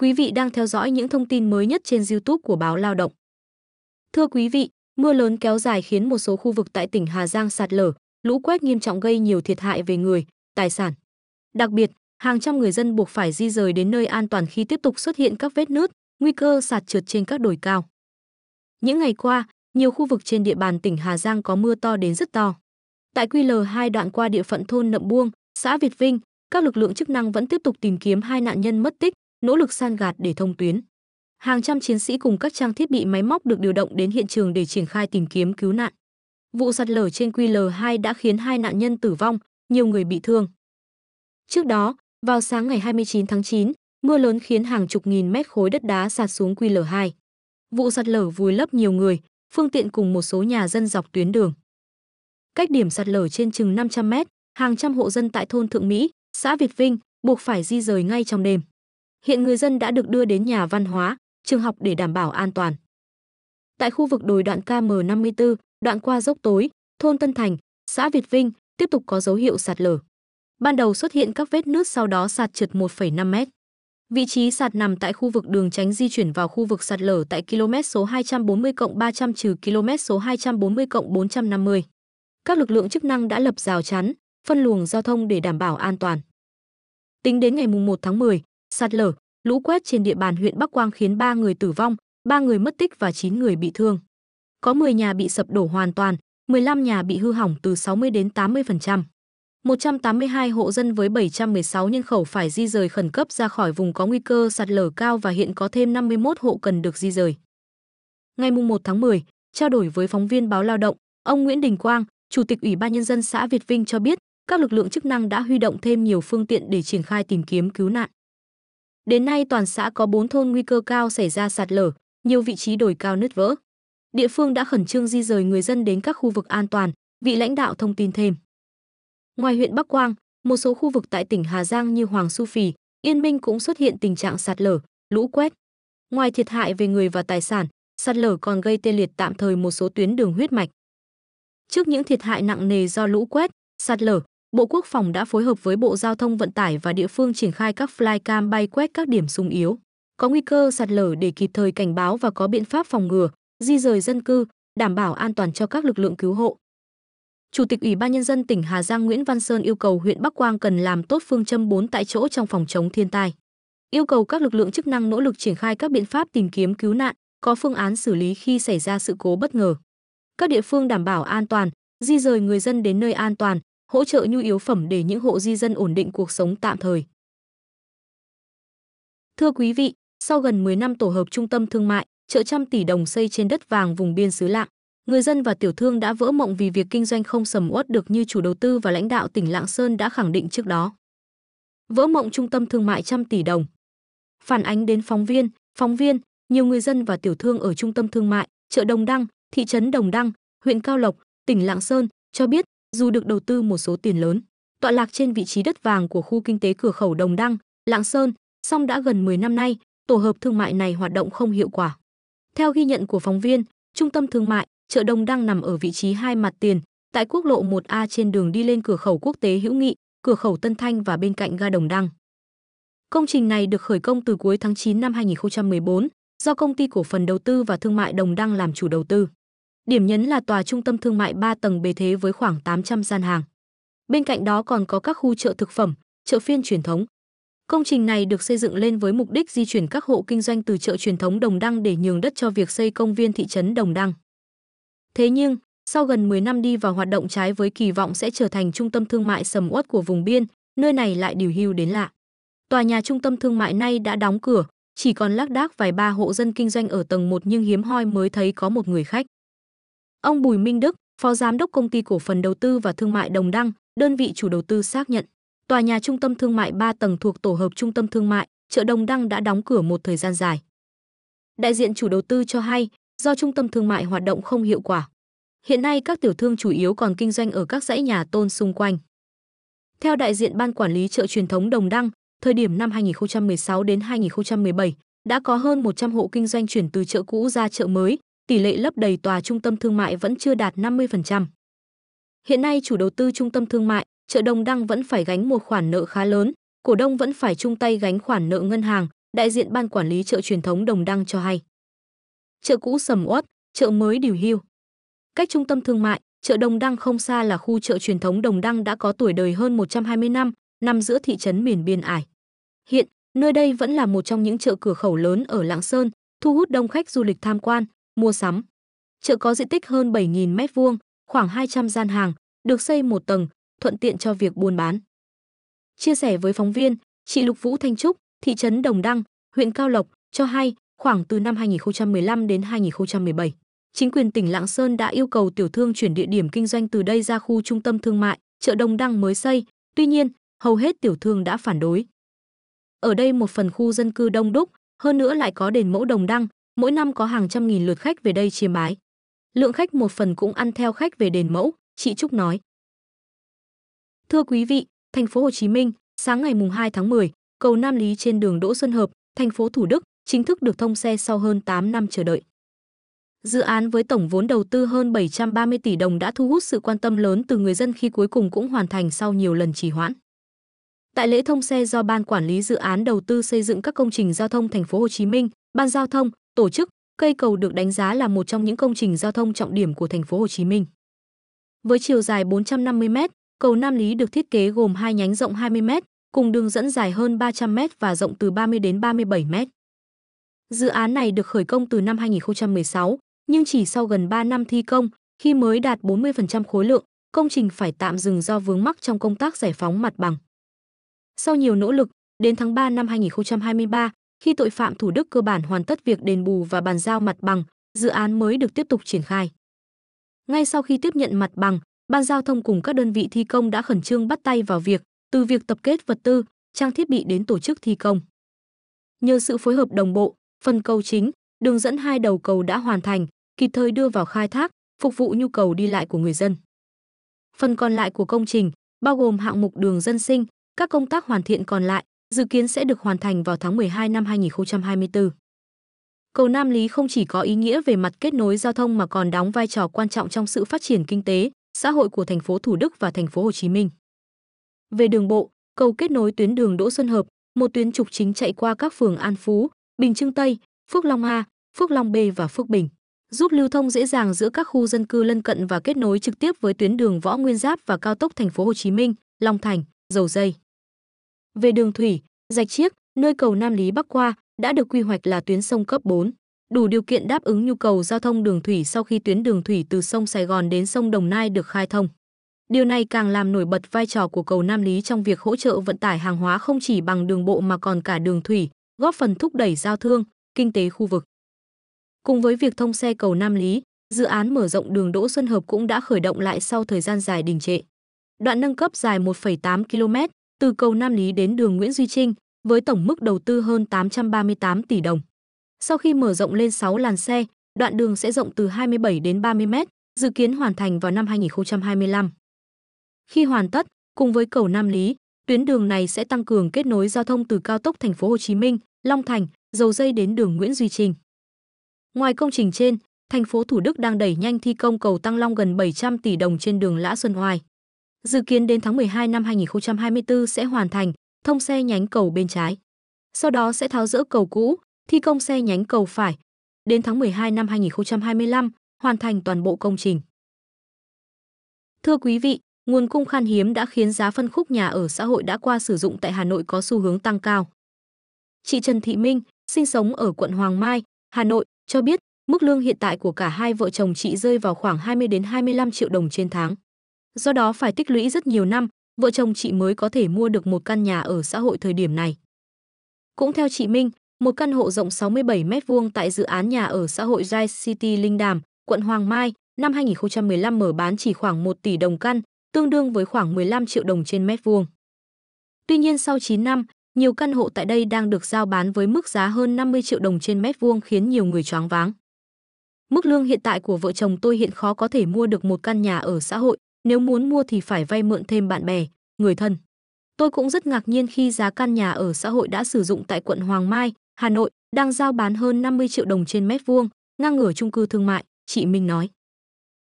Quý vị đang theo dõi những thông tin mới nhất trên YouTube của báo Lao động. Thưa quý vị, mưa lớn kéo dài khiến một số khu vực tại tỉnh Hà Giang sạt lở, lũ quét nghiêm trọng gây nhiều thiệt hại về người, tài sản. Đặc biệt, hàng trăm người dân buộc phải di rời đến nơi an toàn khi tiếp tục xuất hiện các vết nứt, nguy cơ sạt trượt trên các đồi cao. Những ngày qua, nhiều khu vực trên địa bàn tỉnh Hà Giang có mưa to đến rất to. Tại QL2 đoạn qua địa phận thôn Nậm Buông, xã Việt Vinh, các lực lượng chức năng vẫn tiếp tục tìm kiếm hai nạn nhân mất tích, nỗ lực san gạt để thông tuyến. Hàng trăm chiến sĩ cùng các trang thiết bị máy móc được điều động đến hiện trường để triển khai tìm kiếm cứu nạn. Vụ sạt lở trên QL2 đã khiến hai nạn nhân tử vong, nhiều người bị thương. Trước đó, vào sáng ngày 29 tháng 9, mưa lớn khiến hàng chục nghìn mét khối đất đá sạt xuống QL2. Vụ sạt lở vùi lấp nhiều người, phương tiện cùng một số nhà dân dọc tuyến đường. Cách điểm sạt lở trên chừng 500 mét, hàng trăm hộ dân tại thôn Thượng Mỹ, xã Việt Vinh buộc phải di rời ngay trong đêm. Hiện người dân đã được đưa đến nhà văn hóa, trường học để đảm bảo an toàn. Tại khu vực đồi đoạn KM54, đoạn qua dốc tối, thôn Tân Thành, xã Việt Vinh tiếp tục có dấu hiệu sạt lở. Ban đầu xuất hiện các vết nước sau đó sạt trượt 1,5 mét. Vị trí sạt nằm tại khu vực đường tránh di chuyển vào khu vực sạt lở tại km số 240 300 trừ km số 240 450. Các lực lượng chức năng đã lập rào chắn, phân luồng giao thông để đảm bảo an toàn. Tính đến ngày 1 tháng 10, Sạt lở, lũ quét trên địa bàn huyện Bắc Quang khiến 3 người tử vong, 3 người mất tích và 9 người bị thương. Có 10 nhà bị sập đổ hoàn toàn, 15 nhà bị hư hỏng từ 60 đến 80%. 182 hộ dân với 716 nhân khẩu phải di rời khẩn cấp ra khỏi vùng có nguy cơ sạt lở cao và hiện có thêm 51 hộ cần được di rời. Ngày 1 tháng 10, trao đổi với phóng viên báo Lao động, ông Nguyễn Đình Quang, Chủ tịch Ủy ban Nhân dân xã Việt Vinh cho biết, các lực lượng chức năng đã huy động thêm nhiều phương tiện để triển khai tìm kiếm cứu nạn. Đến nay toàn xã có 4 thôn nguy cơ cao xảy ra sạt lở, nhiều vị trí đồi cao nứt vỡ. Địa phương đã khẩn trương di rời người dân đến các khu vực an toàn, vị lãnh đạo thông tin thêm. Ngoài huyện Bắc Quang, một số khu vực tại tỉnh Hà Giang như Hoàng Su Phì, Yên Minh cũng xuất hiện tình trạng sạt lở, lũ quét. Ngoài thiệt hại về người và tài sản, sạt lở còn gây tê liệt tạm thời một số tuyến đường huyết mạch. Trước những thiệt hại nặng nề do lũ quét, sạt lở, Bộ Quốc phòng đã phối hợp với Bộ Giao thông Vận tải và địa phương triển khai các flycam bay quét các điểm sung yếu, có nguy cơ sạt lở để kịp thời cảnh báo và có biện pháp phòng ngừa, di rời dân cư, đảm bảo an toàn cho các lực lượng cứu hộ. Chủ tịch Ủy ban nhân dân tỉnh Hà Giang Nguyễn Văn Sơn yêu cầu huyện Bắc Quang cần làm tốt phương châm 4 tại chỗ trong phòng chống thiên tai. Yêu cầu các lực lượng chức năng nỗ lực triển khai các biện pháp tìm kiếm cứu nạn, có phương án xử lý khi xảy ra sự cố bất ngờ. Các địa phương đảm bảo an toàn, di rời người dân đến nơi an toàn, hỗ trợ nhu yếu phẩm để những hộ di dân ổn định cuộc sống tạm thời. Thưa quý vị, sau gần 10 năm tổ hợp trung tâm thương mại, chợ trăm tỷ đồng xây trên đất vàng vùng biên xứ Lạng, người dân và tiểu thương đã vỡ mộng vì việc kinh doanh không sầm uất được như chủ đầu tư và lãnh đạo tỉnh Lạng Sơn đã khẳng định trước đó. Vỡ mộng trung tâm thương mại trăm tỷ đồng. Phản ánh đến phóng viên, phóng viên, nhiều người dân và tiểu thương ở trung tâm thương mại, chợ Đồng Đăng, thị trấn Đồng Đăng, huyện Cao Lộc, tỉnh Lạng Sơn cho biết dù được đầu tư một số tiền lớn. Tọa lạc trên vị trí đất vàng của khu kinh tế cửa khẩu Đồng Đăng, Lạng Sơn, song đã gần 10 năm nay, tổ hợp thương mại này hoạt động không hiệu quả. Theo ghi nhận của phóng viên, trung tâm thương mại, chợ Đồng Đăng nằm ở vị trí hai mặt tiền, tại quốc lộ 1A trên đường đi lên cửa khẩu quốc tế Hữu Nghị, cửa khẩu Tân Thanh và bên cạnh ga Đồng Đăng. Công trình này được khởi công từ cuối tháng 9 năm 2014 do công ty cổ phần đầu tư và thương mại Đồng Đăng làm chủ đầu tư. Điểm nhấn là tòa trung tâm thương mại 3 tầng bề thế với khoảng 800 gian hàng. Bên cạnh đó còn có các khu chợ thực phẩm, chợ phiên truyền thống. Công trình này được xây dựng lên với mục đích di chuyển các hộ kinh doanh từ chợ truyền thống Đồng Đăng để nhường đất cho việc xây công viên thị trấn Đồng Đăng. Thế nhưng, sau gần 10 năm đi vào hoạt động trái với kỳ vọng sẽ trở thành trung tâm thương mại sầm uất của vùng biên, nơi này lại điều hưu đến lạ. Tòa nhà trung tâm thương mại nay đã đóng cửa, chỉ còn lác đác vài ba hộ dân kinh doanh ở tầng 1 nhưng hiếm hoi mới thấy có một người khách. Ông Bùi Minh Đức, Phó Giám đốc Công ty Cổ phần Đầu tư và Thương mại Đồng Đăng, đơn vị chủ đầu tư xác nhận, tòa nhà trung tâm thương mại 3 tầng thuộc tổ hợp trung tâm thương mại, chợ Đồng Đăng đã đóng cửa một thời gian dài. Đại diện chủ đầu tư cho hay, do trung tâm thương mại hoạt động không hiệu quả. Hiện nay các tiểu thương chủ yếu còn kinh doanh ở các dãy nhà tôn xung quanh. Theo đại diện ban quản lý chợ truyền thống Đồng Đăng, thời điểm năm 2016 đến 2017, đã có hơn 100 hộ kinh doanh chuyển từ chợ cũ ra chợ mới, tỷ lệ lấp đầy tòa trung tâm thương mại vẫn chưa đạt 50%. Hiện nay chủ đầu tư trung tâm thương mại, chợ Đồng Đăng vẫn phải gánh một khoản nợ khá lớn, cổ đông vẫn phải chung tay gánh khoản nợ ngân hàng, đại diện ban quản lý chợ truyền thống Đồng Đăng cho hay. Chợ cũ sầm uất, chợ mới điều hưu. Cách trung tâm thương mại, chợ Đồng Đăng không xa là khu chợ truyền thống Đồng Đăng đã có tuổi đời hơn 120 năm, nằm giữa thị trấn miền biên ải. Hiện, nơi đây vẫn là một trong những chợ cửa khẩu lớn ở Lạng Sơn, thu hút đông khách du lịch tham quan, mua sắm. Chợ có diện tích hơn 7.000 m2, khoảng 200 gian hàng, được xây một tầng, thuận tiện cho việc buôn bán. Chia sẻ với phóng viên, chị Lục Vũ Thanh Trúc, thị trấn Đồng Đăng, huyện Cao Lộc, cho hay khoảng từ năm 2015 đến 2017, chính quyền tỉnh Lạng Sơn đã yêu cầu tiểu thương chuyển địa điểm kinh doanh từ đây ra khu trung tâm thương mại, chợ Đồng Đăng mới xây, tuy nhiên, hầu hết tiểu thương đã phản đối. Ở đây một phần khu dân cư đông đúc, hơn nữa lại có đền mẫu Đồng Đăng, mỗi năm có hàng trăm nghìn lượt khách về đây chiêm bái. Lượng khách một phần cũng ăn theo khách về đền mẫu, chị Trúc nói. Thưa quý vị, thành phố Hồ Chí Minh, sáng ngày mùng 2 tháng 10, cầu Nam Lý trên đường Đỗ Xuân Hợp, thành phố Thủ Đức chính thức được thông xe sau hơn 8 năm chờ đợi. Dự án với tổng vốn đầu tư hơn 730 tỷ đồng đã thu hút sự quan tâm lớn từ người dân khi cuối cùng cũng hoàn thành sau nhiều lần trì hoãn. Tại lễ thông xe do Ban quản lý dự án đầu tư xây dựng các công trình giao thông thành phố Hồ Chí Minh, Ban giao thông, Tổ chức, cây cầu được đánh giá là một trong những công trình giao thông trọng điểm của thành phố Hồ Chí Minh. Với chiều dài 450 m, cầu Nam Lý được thiết kế gồm hai nhánh rộng 20 m, cùng đường dẫn dài hơn 300 m và rộng từ 30 đến 37 m. Dự án này được khởi công từ năm 2016, nhưng chỉ sau gần 3 năm thi công, khi mới đạt 40% khối lượng, công trình phải tạm dừng do vướng mắc trong công tác giải phóng mặt bằng. Sau nhiều nỗ lực, đến tháng 3 năm 2023, khi tội phạm Thủ Đức cơ bản hoàn tất việc đền bù và bàn giao mặt bằng, dự án mới được tiếp tục triển khai. Ngay sau khi tiếp nhận mặt bằng, Ban Giao thông cùng các đơn vị thi công đã khẩn trương bắt tay vào việc, từ việc tập kết vật tư, trang thiết bị đến tổ chức thi công. Nhờ sự phối hợp đồng bộ, phần cầu chính, đường dẫn hai đầu cầu đã hoàn thành, kịp thời đưa vào khai thác, phục vụ nhu cầu đi lại của người dân. Phần còn lại của công trình, bao gồm hạng mục đường dân sinh, các công tác hoàn thiện còn lại, dự kiến sẽ được hoàn thành vào tháng 12 năm 2024. Cầu Nam Lý không chỉ có ý nghĩa về mặt kết nối giao thông mà còn đóng vai trò quan trọng trong sự phát triển kinh tế, xã hội của thành phố Thủ Đức và thành phố Hồ Chí Minh. Về đường bộ, cầu kết nối tuyến đường Đỗ Xuân Hợp, một tuyến trục chính chạy qua các phường An Phú, Bình Trưng Tây, Phước Long A, Phước Long B và Phước Bình, giúp lưu thông dễ dàng giữa các khu dân cư lân cận và kết nối trực tiếp với tuyến đường Võ Nguyên Giáp và cao tốc thành phố Hồ Chí Minh, Long Thành, Dầu Dây. Về đường thủy, rạch chiếc, nơi cầu Nam Lý bắc qua đã được quy hoạch là tuyến sông cấp 4, đủ điều kiện đáp ứng nhu cầu giao thông đường thủy sau khi tuyến đường thủy từ sông Sài Gòn đến sông Đồng Nai được khai thông. Điều này càng làm nổi bật vai trò của cầu Nam Lý trong việc hỗ trợ vận tải hàng hóa không chỉ bằng đường bộ mà còn cả đường thủy, góp phần thúc đẩy giao thương, kinh tế khu vực. Cùng với việc thông xe cầu Nam Lý, dự án mở rộng đường Đỗ Xuân Hợp cũng đã khởi động lại sau thời gian dài đình trệ. Đoạn nâng cấp dài 1,8 km, từ cầu Nam Lý đến đường Nguyễn Duy Trinh với tổng mức đầu tư hơn 838 tỷ đồng. Sau khi mở rộng lên 6 làn xe, đoạn đường sẽ rộng từ 27 đến 30 mét, dự kiến hoàn thành vào năm 2025. Khi hoàn tất, cùng với cầu Nam Lý, tuyến đường này sẽ tăng cường kết nối giao thông từ cao tốc thành phố Hồ Chí Minh, Long Thành, dầu dây đến đường Nguyễn Duy Trinh. Ngoài công trình trên, thành phố Thủ Đức đang đẩy nhanh thi công cầu Tăng Long gần 700 tỷ đồng trên đường Lã Xuân Hoài dự kiến đến tháng 12 năm 2024 sẽ hoàn thành, thông xe nhánh cầu bên trái. Sau đó sẽ tháo rỡ cầu cũ, thi công xe nhánh cầu phải. Đến tháng 12 năm 2025, hoàn thành toàn bộ công trình. Thưa quý vị, nguồn cung khan hiếm đã khiến giá phân khúc nhà ở xã hội đã qua sử dụng tại Hà Nội có xu hướng tăng cao. Chị Trần Thị Minh, sinh sống ở quận Hoàng Mai, Hà Nội, cho biết mức lương hiện tại của cả hai vợ chồng chị rơi vào khoảng 20 đến 25 triệu đồng trên tháng do đó phải tích lũy rất nhiều năm, vợ chồng chị mới có thể mua được một căn nhà ở xã hội thời điểm này. Cũng theo chị Minh, một căn hộ rộng 67 m2 tại dự án nhà ở xã hội Rise City Linh Đàm, quận Hoàng Mai, năm 2015 mở bán chỉ khoảng 1 tỷ đồng căn, tương đương với khoảng 15 triệu đồng trên mét vuông. Tuy nhiên sau 9 năm, nhiều căn hộ tại đây đang được giao bán với mức giá hơn 50 triệu đồng trên mét vuông khiến nhiều người choáng váng. Mức lương hiện tại của vợ chồng tôi hiện khó có thể mua được một căn nhà ở xã hội, nếu muốn mua thì phải vay mượn thêm bạn bè, người thân. Tôi cũng rất ngạc nhiên khi giá căn nhà ở xã hội đã sử dụng tại quận Hoàng Mai, Hà Nội đang giao bán hơn 50 triệu đồng trên mét vuông, ngang ngửa chung cư thương mại, chị Minh nói.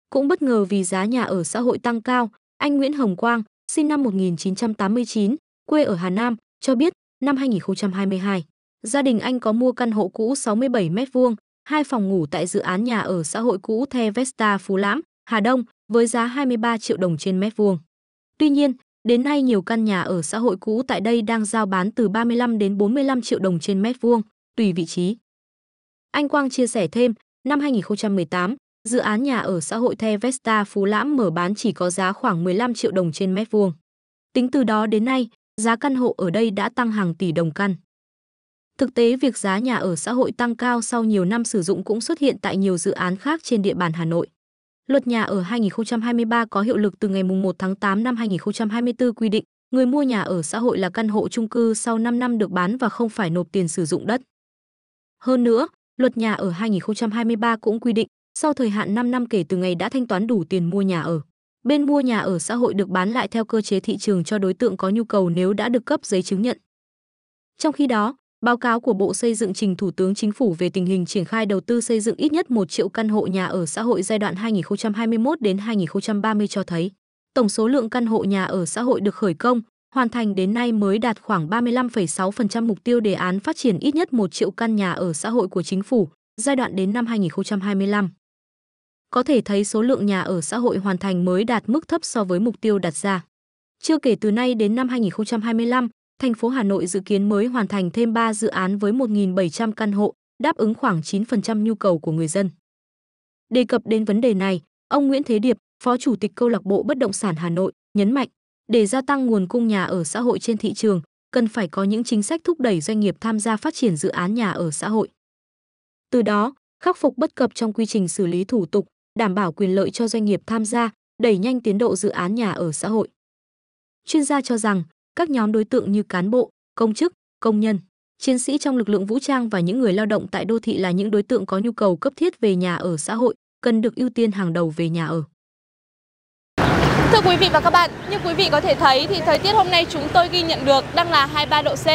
Cũng bất ngờ vì giá nhà ở xã hội tăng cao, anh Nguyễn Hồng Quang, sinh năm 1989, quê ở Hà Nam, cho biết năm 2022, gia đình anh có mua căn hộ cũ 67 mét vuông, hai phòng ngủ tại dự án nhà ở xã hội cũ The Vesta Phú Lãm, Hà Đông với giá 23 triệu đồng trên mét vuông. Tuy nhiên, đến nay nhiều căn nhà ở xã hội cũ tại đây đang giao bán từ 35 đến 45 triệu đồng trên mét vuông, tùy vị trí. Anh Quang chia sẻ thêm, năm 2018, dự án nhà ở xã hội The Vesta Phú Lãm mở bán chỉ có giá khoảng 15 triệu đồng trên mét vuông. Tính từ đó đến nay, giá căn hộ ở đây đã tăng hàng tỷ đồng căn. Thực tế việc giá nhà ở xã hội tăng cao sau nhiều năm sử dụng cũng xuất hiện tại nhiều dự án khác trên địa bàn Hà Nội. Luật nhà ở 2023 có hiệu lực từ ngày 1 tháng 8 năm 2024 quy định, người mua nhà ở xã hội là căn hộ chung cư sau 5 năm được bán và không phải nộp tiền sử dụng đất. Hơn nữa, luật nhà ở 2023 cũng quy định, sau thời hạn 5 năm kể từ ngày đã thanh toán đủ tiền mua nhà ở, bên mua nhà ở xã hội được bán lại theo cơ chế thị trường cho đối tượng có nhu cầu nếu đã được cấp giấy chứng nhận. Trong khi đó, Báo cáo của Bộ Xây dựng trình Thủ tướng Chính phủ về tình hình triển khai đầu tư xây dựng ít nhất 1 triệu căn hộ nhà ở xã hội giai đoạn 2021 đến 2030 cho thấy, tổng số lượng căn hộ nhà ở xã hội được khởi công, hoàn thành đến nay mới đạt khoảng 35,6% mục tiêu đề án phát triển ít nhất 1 triệu căn nhà ở xã hội của chính phủ giai đoạn đến năm 2025. Có thể thấy số lượng nhà ở xã hội hoàn thành mới đạt mức thấp so với mục tiêu đặt ra. Chưa kể từ nay đến năm 2025, thành phố Hà Nội dự kiến mới hoàn thành thêm 3 dự án với 1.700 căn hộ, đáp ứng khoảng 9% nhu cầu của người dân. Đề cập đến vấn đề này, ông Nguyễn Thế Điệp, Phó Chủ tịch Câu lạc bộ Bất động sản Hà Nội, nhấn mạnh, để gia tăng nguồn cung nhà ở xã hội trên thị trường, cần phải có những chính sách thúc đẩy doanh nghiệp tham gia phát triển dự án nhà ở xã hội. Từ đó, khắc phục bất cập trong quy trình xử lý thủ tục, đảm bảo quyền lợi cho doanh nghiệp tham gia, đẩy nhanh tiến độ dự án nhà ở xã hội. Chuyên gia cho rằng, các nhóm đối tượng như cán bộ, công chức, công nhân, chiến sĩ trong lực lượng vũ trang và những người lao động tại đô thị là những đối tượng có nhu cầu cấp thiết về nhà ở xã hội, cần được ưu tiên hàng đầu về nhà ở. Thưa quý vị và các bạn, như quý vị có thể thấy thì thời tiết hôm nay chúng tôi ghi nhận được đang là 23 độ C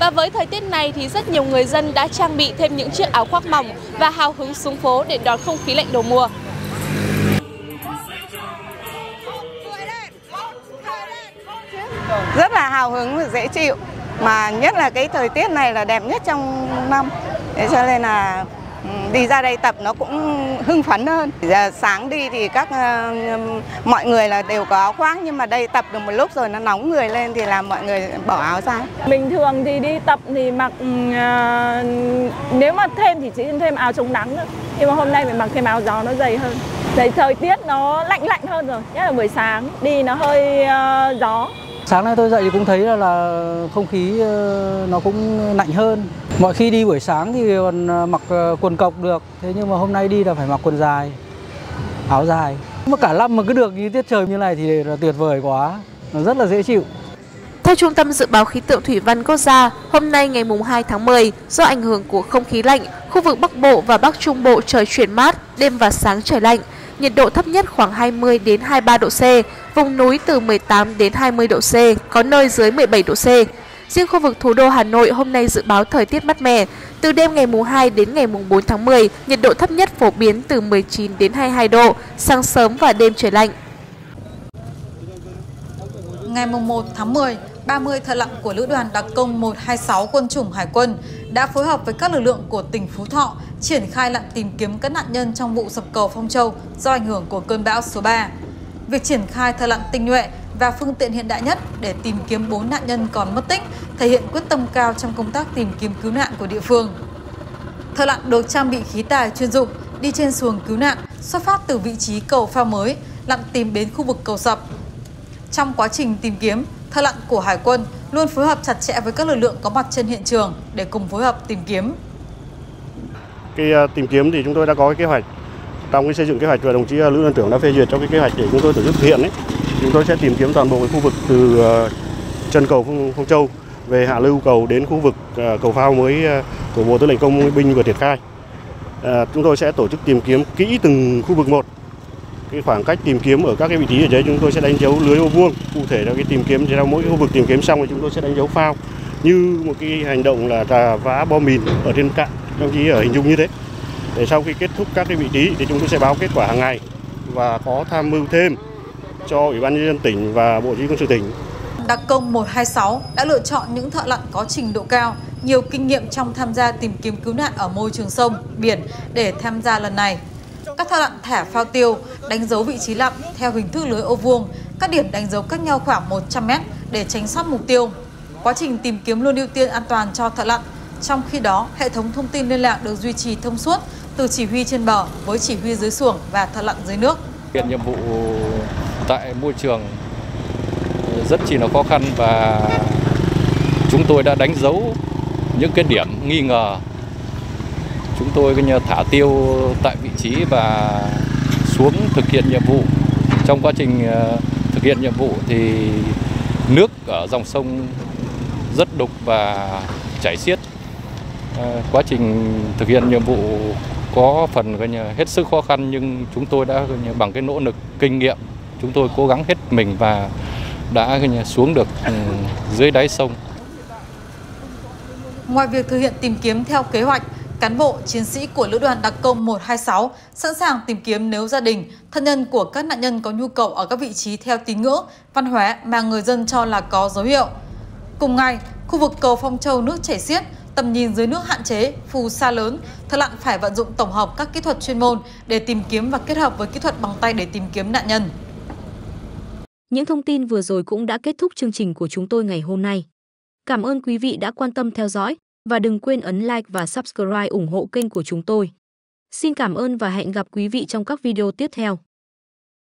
và với thời tiết này thì rất nhiều người dân đã trang bị thêm những chiếc áo khoác mỏng và hào hứng xuống phố để đón không khí lạnh đầu mùa. rất là hào hứng và dễ chịu mà nhất là cái thời tiết này là đẹp nhất trong năm thế cho nên là ừ, đi ra đây tập nó cũng hưng phấn hơn Giờ sáng đi thì các ờ, mọi người là đều có áo khoác nhưng mà đây tập được một lúc rồi nó nóng người lên thì làm mọi người bỏ áo ra bình thường thì đi tập thì mặc ừ, à, nếu mà thêm thì chỉ thêm áo chống nắng nữa nhưng mà hôm nay mình mặc thêm áo gió nó dày hơn Đấy, thời tiết nó lạnh lạnh hơn rồi nhất là buổi sáng đi nó hơi ờ, gió sáng nay tôi dậy thì cũng thấy là, là không khí ờ, nó cũng lạnh hơn mọi khi đi buổi sáng thì còn ờ, mặc ờ, quần cộc được thế nhưng mà hôm nay đi là phải mặc quần dài áo dài mà cả năm mà cứ được như tiết trời như này thì là tuyệt vời quá nó rất là dễ chịu theo Trung tâm Dự báo Khí tượng Thủy văn Quốc gia, hôm nay ngày 2 tháng 10, do ảnh hưởng của không khí lạnh, khu vực Bắc Bộ và Bắc Trung Bộ trời chuyển mát, đêm và sáng trời lạnh nhiệt độ thấp nhất khoảng 20 đến 23 độ C, vùng núi từ 18 đến 20 độ C, có nơi dưới 17 độ C. Riêng khu vực thủ đô Hà Nội hôm nay dự báo thời tiết mát mẻ. Từ đêm ngày mùng 2 đến ngày mùng 4 tháng 10, nhiệt độ thấp nhất phổ biến từ 19 đến 22 độ, sáng sớm và đêm trời lạnh. Ngày mùng 1 tháng 10, 30 thợ lặn của Lữ đoàn Đặc công 126 Quân chủng Hải quân đã phối hợp với các lực lượng của tỉnh Phú Thọ triển khai lặn tìm kiếm các nạn nhân trong vụ sập cầu Phong Châu do ảnh hưởng của cơn bão số 3. Việc triển khai thợ lặn tinh nhuệ và phương tiện hiện đại nhất để tìm kiếm 4 nạn nhân còn mất tích thể hiện quyết tâm cao trong công tác tìm kiếm cứu nạn của địa phương. Thợ lặn được trang bị khí tài chuyên dụng đi trên xuồng cứu nạn xuất phát từ vị trí cầu phao mới lặn tìm đến khu vực cầu sập. Trong quá trình tìm kiếm, thợ lặn của Hải quân luôn phối hợp chặt chẽ với các lực lượng có mặt trên hiện trường để cùng phối hợp tìm kiếm. Cái à, tìm kiếm thì chúng tôi đã có cái kế hoạch trong cái xây dựng kế hoạch và đồng chí à, Lữ đoàn trưởng đã phê duyệt cho cái kế hoạch để chúng tôi tổ chức thực hiện ấy. Chúng tôi sẽ tìm kiếm toàn bộ cái khu vực từ à, chân cầu Phong Châu về hạ lưu cầu đến khu vực cầu phao mới của Bộ Tư lệnh Công binh vừa triển khai. chúng tôi sẽ tổ chức tìm kiếm kỹ từng khu vực một cái khoảng cách tìm kiếm ở các cái vị trí ở đấy chúng tôi sẽ đánh dấu lưới ô vuông cụ thể là cái tìm kiếm theo mỗi khu vực tìm kiếm xong thì chúng tôi sẽ đánh dấu phao như một cái hành động là trà vã bom mìn ở trên cạn trong chí ở hình dung như thế để sau khi kết thúc các cái vị trí thì chúng tôi sẽ báo kết quả hàng ngày và có tham mưu thêm cho ủy ban nhân dân tỉnh và bộ chỉ huy quân sự tỉnh đặc công 126 đã lựa chọn những thợ lặn có trình độ cao, nhiều kinh nghiệm trong tham gia tìm kiếm cứu nạn ở môi trường sông, biển để tham gia lần này. Các thao lặn thả phao tiêu, đánh dấu vị trí lặn theo hình thức lưới ô vuông, các điểm đánh dấu cách nhau khoảng 100 mét để tránh sót mục tiêu. Quá trình tìm kiếm luôn ưu tiên an toàn cho thợ lặn. Trong khi đó, hệ thống thông tin liên lạc được duy trì thông suốt từ chỉ huy trên bờ với chỉ huy dưới xuồng và thợ lặn dưới nước. Hiện nhiệm vụ tại môi trường rất chỉ là khó khăn và chúng tôi đã đánh dấu những cái điểm nghi ngờ. Chúng tôi thả tiêu tại vị trí và xuống thực hiện nhiệm vụ. Trong quá trình ờ, thực hiện nhiệm vụ thì nước ở dòng sông rất đục và chảy xiết. Ờ, quá trình thực hiện nhiệm vụ có phần coi như hết sức khó khăn nhưng chúng tôi đã coi như bằng cái nỗ lực kinh nghiệm chúng tôi cố gắng hết mình và đã coi như xuống được ừ, dưới đáy sông. Ngoài việc thực hiện tìm kiếm theo kế hoạch, Cán bộ, chiến sĩ của Lữ đoàn Đặc công 126 sẵn sàng tìm kiếm nếu gia đình, thân nhân của các nạn nhân có nhu cầu ở các vị trí theo tín ngưỡng, văn hóa mà người dân cho là có dấu hiệu. Cùng ngày, khu vực cầu Phong Châu nước chảy xiết, tầm nhìn dưới nước hạn chế, phù sa lớn, thợ lặn phải vận dụng tổng hợp các kỹ thuật chuyên môn để tìm kiếm và kết hợp với kỹ thuật bằng tay để tìm kiếm nạn nhân. Những thông tin vừa rồi cũng đã kết thúc chương trình của chúng tôi ngày hôm nay. Cảm ơn quý vị đã quan tâm theo dõi và đừng quên ấn like và subscribe ủng hộ kênh của chúng tôi. Xin cảm ơn và hẹn gặp quý vị trong các video tiếp theo.